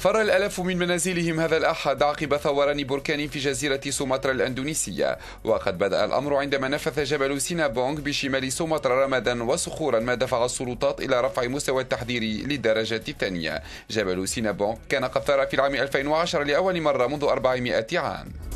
فر الألاف من منازلهم هذا الأحد عقب ثوران بركان في جزيرة سومطرة الأندونيسية وقد بدأ الأمر عندما نفث جبل سينابونغ بشمال سومطرة رمدا وصخورا ما دفع السلطات إلى رفع مستوى التحذير للدرجة الثانية جبل سينابونغ كان قد ثار في العام 2010 لأول مرة منذ 400 عام